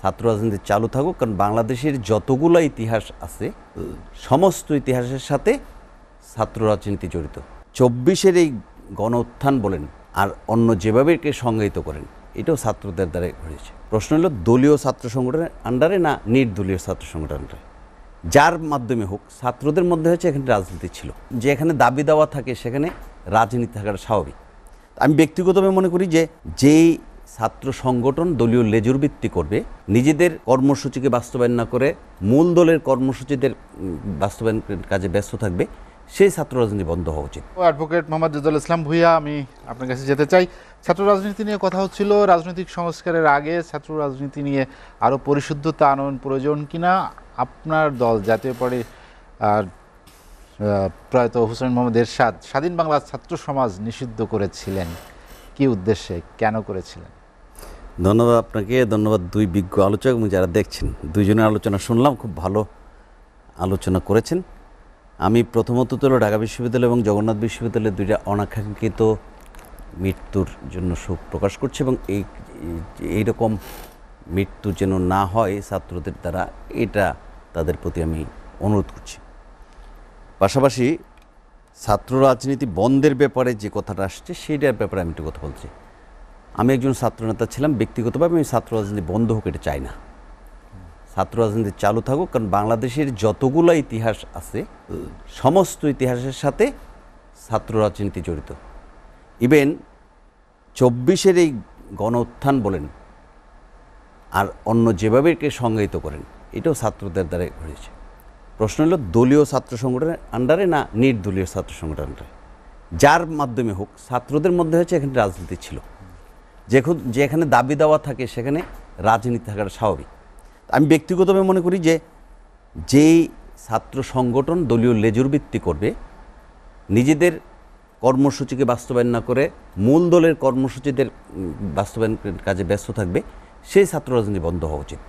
ছাত্র রাজনীতি চালু থাকুক কারণ বাংলাদেশের যতগুলো ইতিহাস আছে সমস্ত ইতিহাসের সাথে ছাত্র রাজনীতি জড়িত চব্বিশের এই গণ বলেন আর অন্য যেভাবে কে সংজ্ঞায়িত করেন এটাও ছাত্রদের দ্বারা ঘটেছে প্রশ্ন হলো দলীয় ছাত্র সংগঠনের আন্ডারে না নির্দলীয় ছাত্র সংগঠনের আন্ডারে যার মাধ্যমে হোক ছাত্রদের মধ্যে হচ্ছে এখানে রাজনীতি ছিল যে এখানে দাবি দাওয়া থাকে সেখানে রাজনীতি থাকাটা স্বাভাবিক আমি ব্যক্তিগতভাবে মনে করি যে যেই ছাত্র সংগঠন দলীয় লেজুর ভিত্তি করবে নিজেদের কর্মসূচিকে বাস্তবায়ন না করে মূল দলের কর্মসূচিদের বাস্তবায়ন কাজে ব্যস্ত থাকবে সেই ছাত্র রাজনীতি বন্ধ হওয়া উচিত অ্যাডভোকেট মোহাম্মদ রেজল ইসলাম ভুইয়া আমি আপনার কাছে যেতে চাই ছাত্র রাজনীতি নিয়ে কথা হচ্ছিল রাজনৈতিক সংস্কারের আগে ছাত্র রাজনীতি নিয়ে আরও পরিশুদ্ধতা আনয়ন প্রয়োজন কিনা আপনার দল জাতীয় পরে আর প্রয়াত হুসেন মোহাম্মদ এরশাদ স্বাধীন বাংলার ছাত্র সমাজ নিষিদ্ধ করেছিলেন কি উদ্দেশ্যে কেন করেছিলেন ধন্যবাদ আপনাকে ধন্যবাদ দুই বিজ্ঞ আলোচক এবং যারা দেখছেন দুইজনের আলোচনা শুনলাম খুব ভালো আলোচনা করেছেন আমি প্রথমত তো ঢাকা বিশ্ববিদ্যালয় এবং জগন্নাথ বিশ্ববিদ্যালয়ের দুইটা অনাকাঙ্ক্ষিত মৃত্যুর জন্য শোক প্রকাশ করছি এবং এই এইরকম মৃত্যু যেন না হয় ছাত্রদের দ্বারা এটা তাদের প্রতি আমি অনুরোধ করছি পাশাপাশি ছাত্র রাজনীতি বন্ধের ব্যাপারে যে কথাটা আসছে সেইটার ব্যাপারে আমি একটু কথা বলছি আমি একজন ছাত্রনেতা ছিলাম ব্যক্তিগতভাবে আমি ছাত্র রাজনীতি বন্ধ হোক এটা চাই না ছাত্র রাজনীতি চালু থাকুক কারণ বাংলাদেশের যতগুলো ইতিহাস আছে সমস্ত ইতিহাসের সাথে ছাত্র রাজনীতি জড়িত ইভেন চব্বিশের এই গণ উত্থান বলেন আর অন্য যেভাবে কে সংজ্ঞায়িত করেন এটাও ছাত্রদের দ্বারা ঘটেছে প্রশ্ন হলো দলীয় ছাত্র সংগঠনের আন্ডারে না নির্দলীয় ছাত্র সংগঠনের আন্ডারে যার মাধ্যমে হোক ছাত্রদের মধ্যে হচ্ছে এখানে রাজনীতি ছিল যেখানে দাবি দাওয়া থাকে সেখানে রাজনীতি থাকাটা স্বাভাবিক আমি ব্যক্তিগতভাবে মনে করি যে যেই ছাত্র সংগঠন দলীয় লেজুর বৃত্তি করবে নিজেদের কর্মসূচিকে বাস্তবায়ন না করে মূল দলের কর্মসূচিদের বাস্তবায়ন কাজে ব্যস্ত থাকবে সেই ছাত্র রাজনীতি বন্ধ হওয়া উচিত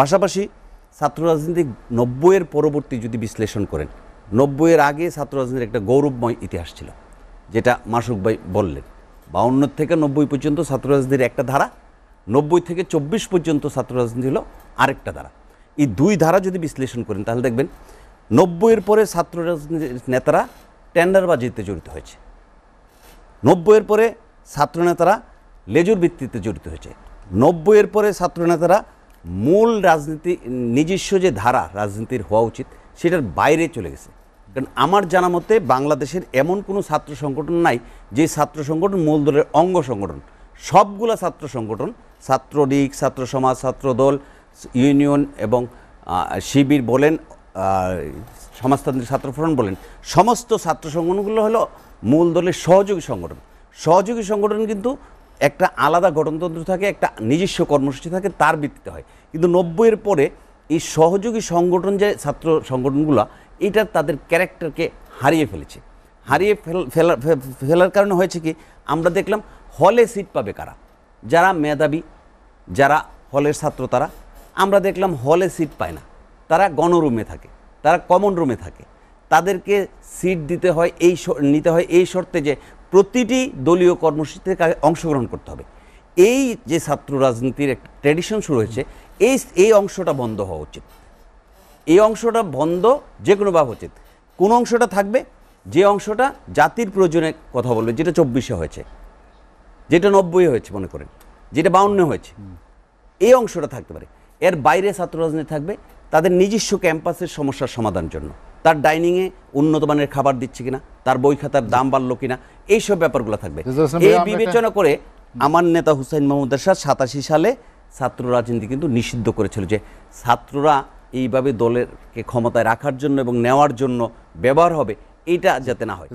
পাশাপাশি ছাত্র রাজনীতি নব্বইয়ের পরবর্তী যদি বিশ্লেষণ করেন নব্বইয়ের আগে ছাত্র রাজনীতির একটা গৌরবময় ইতিহাস ছিল যেটা মাসুক ভাই বললেন বাউন্ন থেকে নব্বই পর্যন্ত ছাত্র রাজনীতির একটা ধারা নব্বই থেকে চব্বিশ পর্যন্ত ছাত্র রাজনীতি হলো আরেকটা ধারা এই দুই ধারা যদি বিশ্লেষণ করেন তাহলে দেখবেন নব্বইয়ের পরে ছাত্র রাজনীতির নেতারা টেন্ডারবাজিতে জড়িত হয়েছে নব্বইয়ের পরে ছাত্র নেতারা লেজুর ভিত্তিতে জড়িত হয়েছে নব্বইয়ের পরে ছাত্র নেতারা মূল রাজনীতি নিজস্ব যে ধারা রাজনীতির হওয়া উচিত সেটার বাইরে চলে গেছে কারণ আমার জানা মতে বাংলাদেশের এমন কোনো ছাত্র সংগঠন নাই যে ছাত্র সংগঠন মূল দলের অঙ্গ সংগঠন সবগুলা ছাত্র সংগঠন ছাত্রলীগ ছাত্র সমাজ ছাত্র দল ইউনিয়ন এবং শিবির বলেন সমাজতান্ত্রিক ছাত্র বলেন সমস্ত ছাত্র সংগঠনগুলো হলো মূল দলের সহযোগী সংগঠন সহযোগী সংগঠন কিন্তু একটা আলাদা গঠনতন্ত্র থাকে একটা নিজস্ব কর্মসূচি থাকে তার ভিত্তিতে হয় কিন্তু নব্বইয়ের পরে এই সহযোগী সংগঠন যে ছাত্র সংগঠনগুলো এটা তাদের ক্যারেক্টারকে হারিয়ে ফেলেছে হারিয়ে ফেলা ফেলার কারণে হয়েছে কি আমরা দেখলাম হলে সিট পাবে কারা যারা মেধাবী যারা হলের ছাত্র তারা আমরা দেখলাম হলে সিট পায় না তারা গণরুমে থাকে তারা কমন রুমে থাকে তাদেরকে সিট দিতে হয় এই নিতে হয় এই শর্তে যে প্রতিটি দলীয় কর্মসূচিতে অংশগ্রহণ করতে হবে এই যে ছাত্র রাজনীতির একটা ট্র্যাডিশন শুরু হয়েছে এই এই অংশটা বন্ধ হওয়া উচিত এই অংশটা বন্ধ যে কোনোভাবে উচিত কোন অংশটা থাকবে যে অংশটা জাতির প্রয়োজনে কথা বলবে যেটা চব্বিশে হয়েছে যেটা নব্বই হয়েছে মনে করেন যেটা বাউন্ন হয়েছে এই অংশটা থাকতে পারে এর বাইরে ছাত্র রাজনীতি থাকবে তাদের নিজস্ব ক্যাম্পাসের সমস্যার সমাধান জন্য তার ডাইনিংয়ে উন্নত মানের খাবার দিচ্ছে কিনা তার বই খাতার দাম বাড়লো কিনা এইসব ব্যাপারগুলো থাকবে এই বিবেচনা করে আমার নেতা হুসাইন মাহমুদ এরশাদ সাতাশি সালে ছাত্র রাজনীতি কিন্তু নিষিদ্ধ করেছিল যে ছাত্ররা এইভাবে দলেরকে ক্ষমতায় রাখার জন্য এবং নেওয়ার জন্য ব্যবহার হবে এটা যাতে না হয়